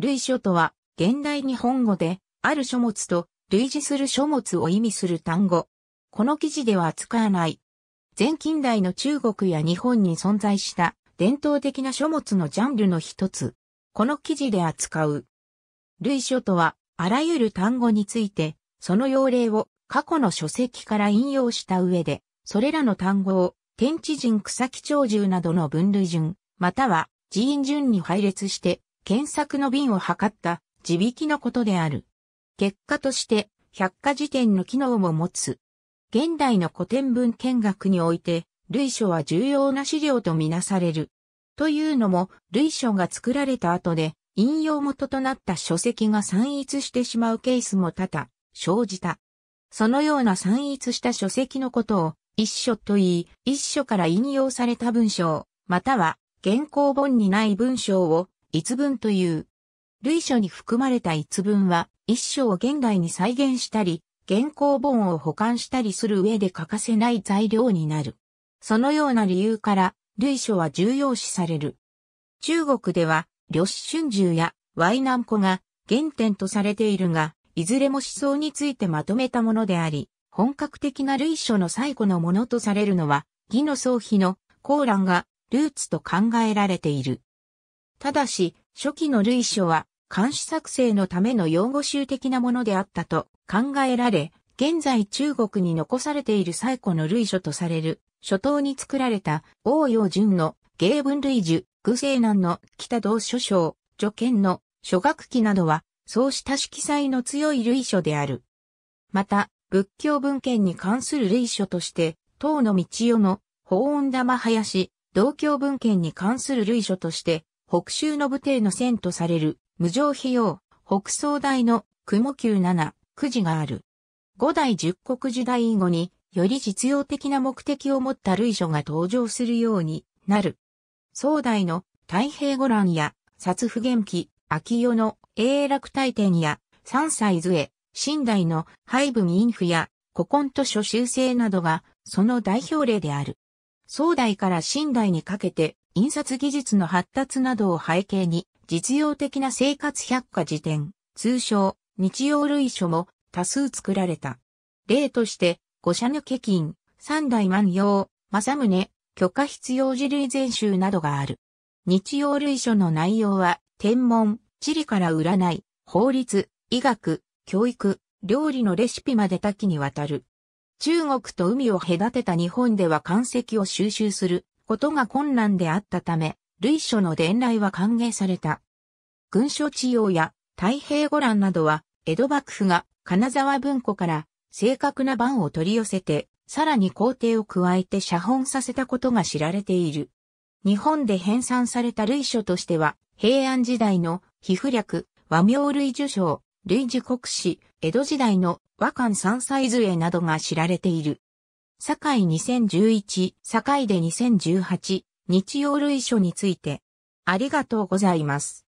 類書とは、現代日本語で、ある書物と類似する書物を意味する単語。この記事では扱わない。前近代の中国や日本に存在した伝統的な書物のジャンルの一つ。この記事で扱う。類書とは、あらゆる単語について、その要例を過去の書籍から引用した上で、それらの単語を天地人草木鳥獣などの分類順、または寺院順に配列して検索の瓶を測った自引きのことである。結果として百科事典の機能も持つ。現代の古典文見学において、類書は重要な資料とみなされる。というのも、類書が作られた後で、引用元となった書籍が散逸してしまうケースも多々、生じた。そのような散逸した書籍のことを、一書と言い、一書から引用された文章、または、現行本にない文章を一文という。類書に含まれた一文は、一書を現代に再現したり、原稿本を保管したりする上で欠かせない材料になる。そのような理由から、類書は重要視される。中国では、呂氏春秋やナ南コが原点とされているが、いずれも思想についてまとめたものであり、本格的な類書の最古のものとされるのは、義の総比のコーランがルーツと考えられている。ただし、初期の類書は、監視作成のための用語集的なものであったと考えられ、現在中国に残されている最古の類書とされる、初頭に作られた、王陽順の芸文類樹、具西南の北道書章、助見の諸学記などは、そうした色彩の強い類書である。また、仏教文献に関する類書として、唐の道代の法音玉林、道教文献に関する類書として、北州の武帝の線とされる、無常費用、北総大の雲九七、九字がある。五代十国時代以後に、より実用的な目的を持った類書が登場するようになる。総大の太平五覧や、殺不元気、秋代の永楽大典や、三歳杖、新代の廃部民夫や、古今図書修正などが、その代表例である。宋代から新代にかけて、印刷技術の発達などを背景に、実用的な生活百科辞典、通称、日用類書も多数作られた。例として、五社抜け金、三代万葉、正宗、許可必要事類全集などがある。日用類書の内容は、天文、地理から占い、法律、医学、教育、料理のレシピまで多岐にわたる。中国と海を隔てた日本では艦石を収集することが困難であったため、類書の伝来は歓迎された。軍書治用や太平御覧などは、江戸幕府が金沢文庫から正確な版を取り寄せて、さらに工程を加えて写本させたことが知られている。日本で編纂された類書としては、平安時代の皮膚略、和名類受賞、類似国史、江戸時代の和漢山菜杖などが知られている。堺2011、堺で2018、日曜類書について、ありがとうございます。